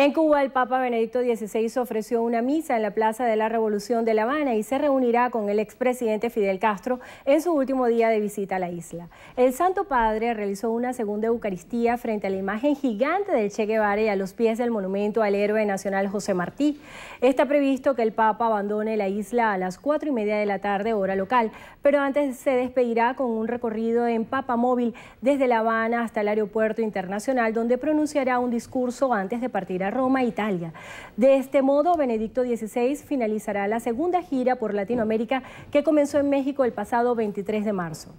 En Cuba, el Papa Benedicto XVI ofreció una misa en la Plaza de la Revolución de La Habana y se reunirá con el expresidente Fidel Castro en su último día de visita a la isla. El Santo Padre realizó una segunda Eucaristía frente a la imagen gigante del Che Guevara y a los pies del monumento al héroe nacional José Martí. Está previsto que el Papa abandone la isla a las cuatro y media de la tarde, hora local, pero antes se despedirá con un recorrido en Papa Móvil desde La Habana hasta el Aeropuerto Internacional, donde pronunciará un discurso antes de partir a Roma, Italia. De este modo, Benedicto XVI finalizará la segunda gira por Latinoamérica que comenzó en México el pasado 23 de marzo.